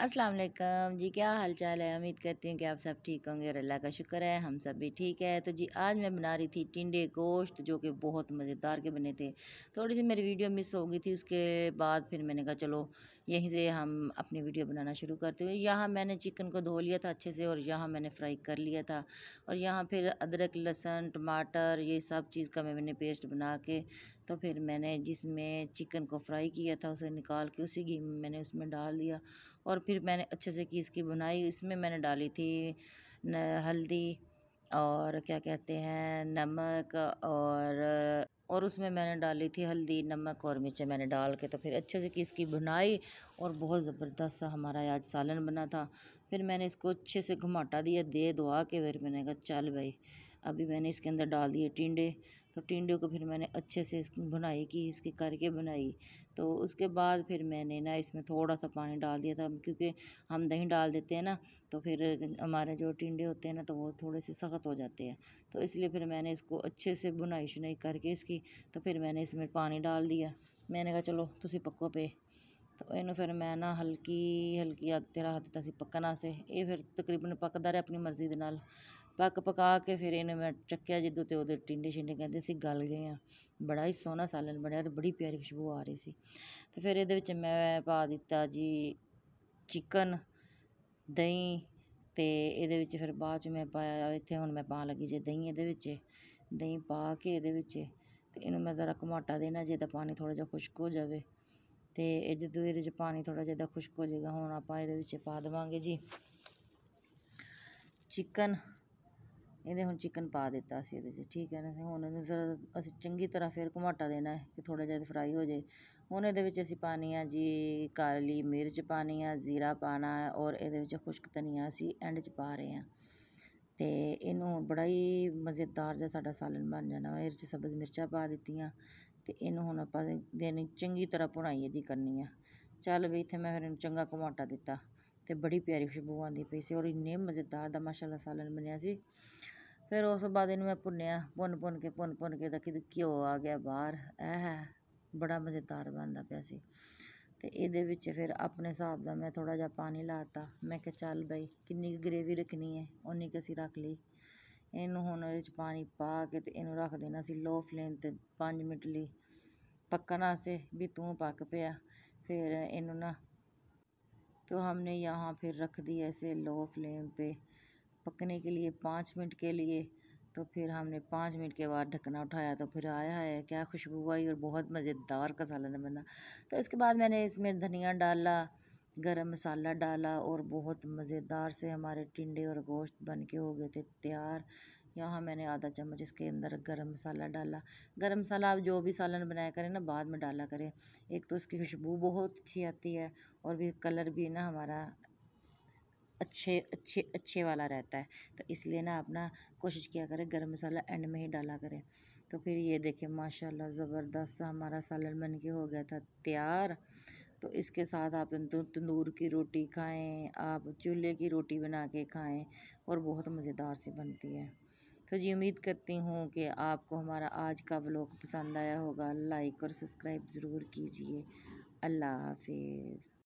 अस्सलाम वालेकुम जी क्या हाल चाल है उम्मीद करती हूँ कि आप सब ठीक होंगे और अल्लाह का शुक्र है हम सब भी ठीक है तो जी आज मैं बना रही थी टिंडे गोश्त जो कि बहुत मज़ेदार के बने थे थोड़ी सी मेरी वीडियो मिस हो गई थी उसके बाद फिर मैंने कहा चलो यहीं से हम अपनी वीडियो बनाना शुरू करते हुए यहाँ मैंने चिकन को धो लिया था अच्छे से और यहाँ मैंने फ्राई कर लिया था और यहाँ फिर अदरक लहसुन टमाटर ये सब चीज़ का मैंने पेस्ट बना के तो फिर मैंने जिसमें चिकन को फ्राई किया था उसे निकाल के उसी घी में मैंने उसमें डाल दिया और फिर मैंने अच्छे से की इसकी बुनाई इसमें मैंने डाली थी हल्दी और क्या कहते हैं नमक और और उसमें मैंने डाली थी हल्दी नमक और मिर्चें मैंने डाल के तो फिर अच्छे से इसकी बुनाई और बहुत ज़बरदस्त सा हमारा आज सालन बना था फिर मैंने इसको अच्छे से घुमाटा दिया दे दुआ के फिर मैंने कहा चल भाई अभी मैंने इसके अंदर डाल दिए टिंडे तो टिंडे को फिर मैंने अच्छे से बुनाई की इसकी करके बनाई तो उसके बाद फिर मैंने ना इसमें थोड़ा सा पानी डाल दिया था क्योंकि हम दही डाल देते हैं ना तो फिर हमारे जो टिंडे होते हैं ना तो वो थोड़े से सख्त हो जाते हैं तो इसलिए फिर मैंने इसको अच्छे से बुनाई शुनाई करके इसकी तो फिर मैंने इसमें पानी डाल दिया मैंने कहा चलो तुम पक्ो पे तो इन्हों फिर मैं ना हल्की हल्की आते ਤੇ ਰੱਖ से ਸੀ ਪੱਕਣ ਵਾਸਤੇ ਇਹ ਫਿਰ ਤਕਰੀਬਨ ਪੱਕਦਾ ਰਿਹਾ ਆਪਣੀ ਮਰਜ਼ੀ ਪੱਕ ਪਕਾ ਕੇ ਫਿਰ ਇਹਨੂੰ ਮੈਂ ਚੱਕਿਆ ਜਿੱਦੋਂ ਤੇ ਉਹਦੇ ਟਿੰਡੇ ਛਿੰਡੇ ਕਹਿੰਦੇ ਸੀ ਗਲ ਗਏ ਆ ਬੜਾ ਹੀ ਸੋਹਣਾ ਸਾਲਨ ਬਣਿਆ ਤੇ ਬੜੀ ਪਿਆਰੀ ਖੁਸ਼ਬੂ ਆ ਰਹੀ ਸੀ ਤੇ ਫਿਰ ਇਹਦੇ ਵਿੱਚ ਮੈਂ ਪਾ ਦਿੱਤਾ ਜੀ ਚਿਕਨ ਦਹੀਂ ਤੇ ਇਹਦੇ ਵਿੱਚ ਫਿਰ ਬਾਅਦ ਚ ਮੈਂ ਪਾਇਆ ਇੱਥੇ ਹੁਣ ਮੈਂ ਪਾਣ ਲੱਗੀ ਜੇ ਦਹੀਂ ਇਹਦੇ ਵਿੱਚ ਦਹੀਂ ਪਾ ਕੇ ਇਹਦੇ ਵਿੱਚ ਤੇ ਇਹਨੂੰ ਮੈਂ ਜ਼ਰਾ ਘਮਾਟਾ ਦੇਣਾ ਜੇ ਤਾਂ ਪਾਣੀ ਥੋੜਾ ਜਿਹਾ ਖੁਸ਼ਕ ਹੋ ਜਾਵੇ ਤੇ ਇਹ ਜਦੋਂ ਇਹਦੇ ਵਿੱਚ ਪਾਣੀ ਥੋੜਾ ਜਿਹਾ ਖੁਸ਼ਕ ਹੋ ਜਾਏਗਾ ਹੁਣ ਆਪਾਂ ਇਹਦੇ ਵਿੱਚ ਪਾ ਦੇਵਾਂਗੇ ਜੀ ਚਿਕਨ ਇਹਦੇ ਹੁਣ ਚਿਕਨ ਪਾ ਦਿੱਤਾ ਸੀ ਇਹਦੇ 'ਚ ਠੀਕ ਹੈ ਨਾ ਹੁਣ ਇਹਨੂੰ ਜ਼ਰਾ ਅਸੀਂ ਚੰਗੀ ਤਰ੍ਹਾਂ ਫਿਰ ਘੁਮਾਟਾ ਦੇਣਾ ਹੈ ਕਿ ਥੋੜਾ ਜਿਹਾ ਫਰਾਈ ਹੋ ਜਾਏ ਹੁਣ ਇਹਦੇ ਵਿੱਚ ਅਸੀਂ ਪਾਣੀ ਆ ਜੀ ਕਾਲੀ ਮਿਰਚ ਪਾਣੀ ਆ ਜ਼ੀਰਾ ਪਾਣਾ ਹੈ ਔਰ ਇਹਦੇ ਵਿੱਚ ਖੁਸ਼ਕ ਧਨੀਆ ਅਸੀਂ ਐਂਡ 'ਚ ਪਾ ਰਹੇ ਹਾਂ ਤੇ ਇਹਨੂੰ ਬੜਾ ਹੀ ਮਜ਼ੇਦਾਰ ਜਿਹਾ ਸਾਡਾ ਸਾਲਨ ਬਣ ਜਾਣਾ ਹੈ ਇਹਦੇ 'ਚ ਸਬਜ਼ ਮਿਰਚਾਂ ਪਾ ਦਿੱਤੀਆਂ ਤੇ ਇਹਨੂੰ ਹੁਣ ਆਪਾਂ ਦੇਣੀ ਚੰਗੀ ਤਰ੍ਹਾਂ ਪੁਣਾਈ ਇਹਦੀ ਕਰਨੀ ਆ ਚੱਲ ਵੀ ਇੱਥੇ ਮੈਂ ਫਿਰ ਇਹਨੂੰ ਚੰਗਾ ਘੁਮਾਟਾ ਦਿੱਤਾ ਤੇ ਬੜੀ ਪਿਆਰੀ ਖੁਸ਼ਬੂ ਆਉਂਦੀ ਪਈ ਸੀ ਔਰ ਇੰਨੇ ਮਜ਼ੇਦਾਰ ਦਾ ਮਾਸ਼ਾਅੱਲਾ ਸਾਲਨ ਬਣਿਆ ਸੀ फिर उस बाद इ'न्नू में भुन्नेआ भुन भुन्न के भुन भुन के ते घ्यो आ गया बहर ऐ हा बड़ा मज़ेदार बनता पाया फिर अपने हिसाब का मैं थोड़ा जेहा पानी लाता मैं क्या चल बई कि ग्रेवी रखनी है उन्नी क असें रक्ख लेई इ'न्नू हून पानी पा के इनू रख देना सी लो फ्लेम से पाँच मिनट ली पक्कन से भी तू पक्क पेआ फिर इ'न्नू ना तो हमने यहाँ फिर रख दी ऐसे लो फ्लेम पे पकने के लिए पाँच मिनट के लिए तो फिर हमने पाँच मिनट के बाद ढकना उठाया तो फिर आया है क्या खुशबू आई और बहुत मज़ेदार का सालन बना तो इसके बाद मैंने इसमें धनिया डाला गरम मसाला डाला और बहुत मज़ेदार से हमारे टिंडे और गोश्त बन के हो गए थे तैयार यहाँ मैंने आधा चम्मच इसके अंदर गरम मसाला डाला गरम मसाला आप जो भी सालन बनाया करें ना बाद में डाला करें एक तो इसकी खुशबू बहुत अच्छी आती है और भी कलर भी ना हमारा अच्छे अच्छे अच्छे वाला रहता है तो इसलिए ना अपना कोशिश किया करें गर्म मसाला एंड में ही डाला करें तो फिर ये देखें माशाल्लाह ज़बरदस्त सा हमारा सालन बन के हो गया था तैयार तो इसके साथ आप तंदूर की रोटी खाएं आप चूल्हे की रोटी बना के खाएं और बहुत मज़ेदार से बनती है तो जी उम्मीद करती हूँ कि आपको हमारा आज का व्लॉग पसंद आया होगा लाइक और सब्सक्राइब ज़रूर कीजिए अल्लाह हाफिज़